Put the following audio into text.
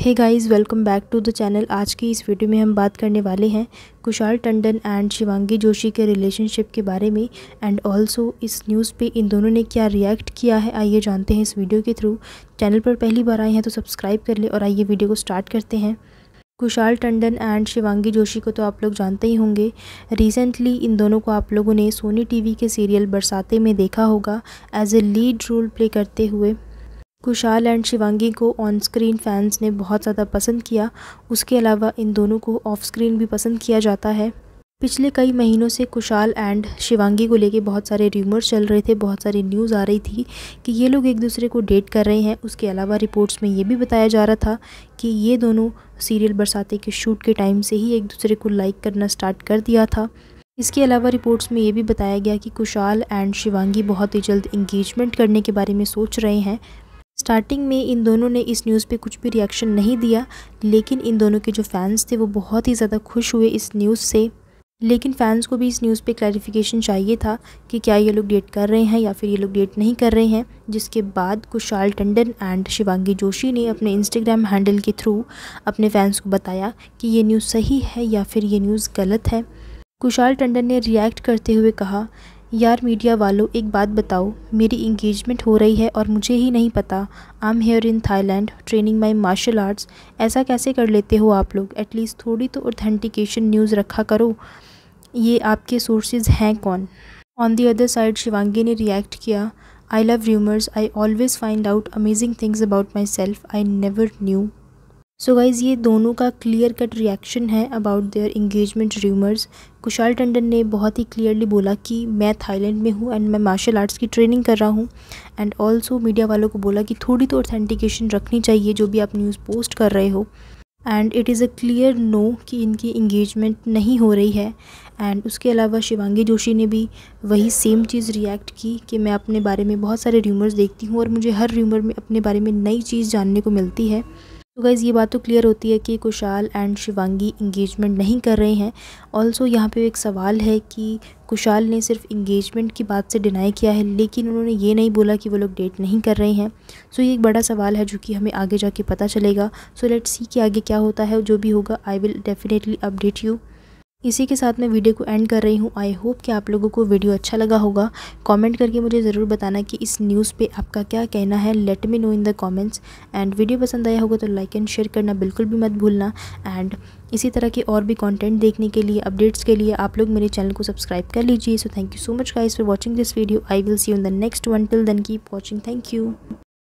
hey guys welcome back to the channel आज की इस वीडियो में हम बात करने वाले हैं कुशाल टंडन एंड शिवांगी जोशी के रिलेशनशिप के बारे में एंड ऑल्सो इस न्यूज़ पे इन दोनों ने क्या रिएक्ट किया है आइए जानते हैं इस वीडियो के थ्रू चैनल पर पहली बार आए हैं तो सब्सक्राइब कर लें और आइए वीडियो को स्टार्ट करते हैं कुशाल टंडन एंड शिवांगी जोशी को तो आप लोग जानते ही होंगे रिसेंटली इन दोनों को आप लोगों ने सोनी टीवी के सीरियल बरसाते में देखा होगा as a lead role play करते हुए कुशाल एंड शिवांगी को ऑन स्क्रीन फैंस ने बहुत ज़्यादा पसंद किया उसके अलावा इन दोनों को ऑफ स्क्रीन भी पसंद किया जाता है पिछले कई महीनों से कुशाल एंड शिवांगी को लेके बहुत सारे र्यूमर्स चल रहे थे बहुत सारी न्यूज़ आ रही थी कि ये लोग एक दूसरे को डेट कर रहे हैं उसके अलावा रिपोर्ट्स में ये भी बताया जा रहा था कि ये दोनों सीरियल बरसाते के शूट के टाइम से ही एक दूसरे को लाइक करना स्टार्ट कर दिया था इसके अलावा रिपोर्ट्स में ये भी बताया गया कि कुशाल एंड शिवांगी बहुत ही जल्द इंगेजमेंट करने के बारे में सोच रहे हैं स्टार्टिंग में इन दोनों ने इस न्यूज़ पे कुछ भी रिएक्शन नहीं दिया लेकिन इन दोनों के जो फैंस थे वो बहुत ही ज़्यादा खुश हुए इस न्यूज़ से लेकिन फैंस को भी इस न्यूज़ पे क्लैरिफिकेशन चाहिए था कि क्या ये लोग डेट कर रहे हैं या फिर ये लोग डेट नहीं कर रहे हैं जिसके बाद कुशाल टंडन एंड शिवांगी जोशी ने अपने इंस्टाग्राम हैंडल के थ्रू अपने फैंस को बताया कि ये न्यूज़ सही है या फिर ये न्यूज़ गलत है कुशाल टंडन ने रिएक्ट करते हुए कहा यार मीडिया वालों एक बात बताओ मेरी इंगेजमेंट हो रही है और मुझे ही नहीं पता I am here in Thailand training my martial arts ऐसा कैसे कर लेते हो आप लोग एटलीस्ट थोड़ी तो ऑथेंटिकेशन न्यूज़ रखा करो ये आपके सोर्सेज हैं कौन on the other side Shivangi ने रिएक्ट किया I love rumours I always find out amazing things about myself I never knew so guys ये दोनों का क्लियर कट रिएक्शन है about their engagement rumours Kushal Tandon ने बहुत ही क्लियरली बोला कि मैं थाईलैंड में हूँ एंड मैं मार्शल आर्ट्स की ट्रेनिंग कर रहा हूँ एंड ऑल्सो मीडिया वालों को बोला कि थोड़ी तो ऑथेंटिकेशन रखनी चाहिए जो भी आप न्यूज़ पोस्ट कर रहे हो and it is a clear no कि इनकी इंगेजमेंट नहीं हो रही है एंड उसके अलावा शिवांगी जोशी ने भी वही सेम चीज़ रिएक्ट की कि मैं अपने बारे में बहुत सारे र्यूमर्स देखती हूँ और मुझे हर र्यूमर में अपने बारे में नई चीज़ जानने को मिलती है तो गाइज़ ये बात तो क्लियर होती है कि कुशाल एंड शिवांगी इंगेजमेंट नहीं कर रहे हैं ऑल्सो यहाँ पे एक सवाल है कि कुशाल ने सिर्फ इंगेजमेंट की बात से डिनाई किया है लेकिन उन्होंने ये नहीं बोला कि वो लोग डेट नहीं कर रहे हैं सो ये एक बड़ा सवाल है जो कि हमें आगे जाके पता चलेगा सो लेट्स सी कि आगे क्या होता है जो भी होगा I will definitely update you इसी के साथ मैं वीडियो को एंड कर रही हूँ आई होप कि आप लोगों को वीडियो अच्छा लगा होगा कमेंट करके मुझे ज़रूर बताना कि इस न्यूज़ पे आपका क्या कहना है let me know in the comments and video पसंद आया होगा तो लाइक एंड शेयर करना बिल्कुल भी मत भूलना एंड इसी तरह के और भी कंटेंट देखने के लिए अपडेट्स के लिए आप लोग मेरे चैनल को सब्सक्राइब कर लीजिए so thank you so much guys for watching this video I will see you in the next one till then keep watching thank you